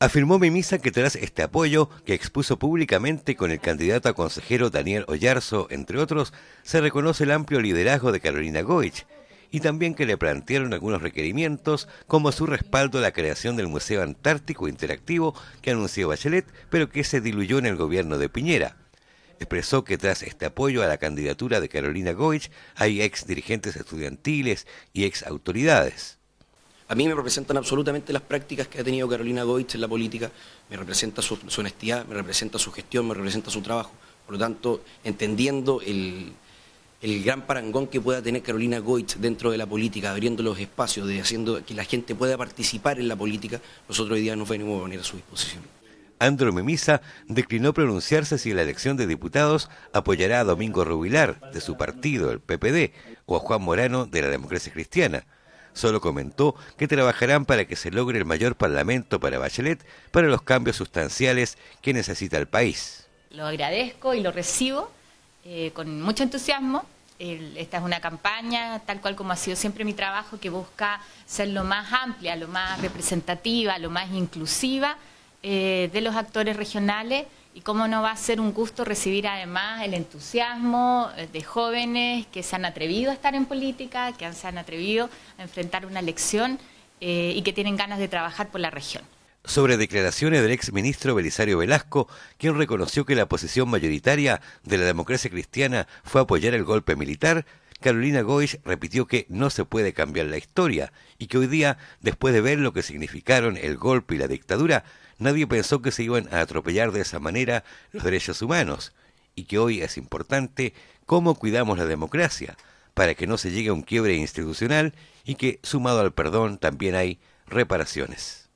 Afirmó Mimisa que tras este apoyo, que expuso públicamente con el candidato a consejero Daniel Ollarzo, entre otros, se reconoce el amplio liderazgo de Carolina Goich y también que le plantearon algunos requerimientos como su respaldo a la creación del Museo Antártico Interactivo que anunció Bachelet, pero que se diluyó en el gobierno de Piñera. Expresó que tras este apoyo a la candidatura de Carolina Goich hay ex dirigentes estudiantiles y ex autoridades. A mí me representan absolutamente las prácticas que ha tenido Carolina Goitz en la política, me representa su, honestidad, me representa su gestión, me representa su trabajo. Por lo tanto, entendiendo el, gran parangón que pueda tener Carolina Goitz dentro de la política, abriendo los espacios, de haciendo que la gente pueda participar en la política, nosotros hoy día nos venimos a venir a su disposición. Andro Memisa declinó pronunciarse si la elección de diputados apoyará a Domingo Rubilar, de su partido, el PPD, o a Juan Morano, de la Democracia Cristiana Solo comentó que trabajarán para que se logre el mayor parlamento para Bachelet para los cambios sustanciales que necesita el país. Lo agradezco y lo recibo eh, con mucho entusiasmo. esta es una campaña, tal cual como ha sido siempre mi trabajo, que busca ser lo más amplia, lo más representativa, lo más inclusiva eh, de los actores regionales y cómo no va a ser un gusto recibir además el entusiasmo eh, de jóvenes que se han atrevido a estar en política, que se han atrevido a enfrentar una elección eh, y que tienen ganas de trabajar por la región. Sobre declaraciones del exministro Belisario Velasco, quien reconoció que la posición mayoritaria de la democracia cristiana fue apoyar el golpe militar, Carolina Goish repitió que no se puede cambiar la historia y que hoy día, después de ver lo que significaron el golpe y la dictadura, nadie pensó que se iban a atropellar de esa manera los derechos humanos y que hoy es importante cómo cuidamos la democracia para que no se llegue a un quiebre institucional y que, sumado al perdón, también hay reparaciones.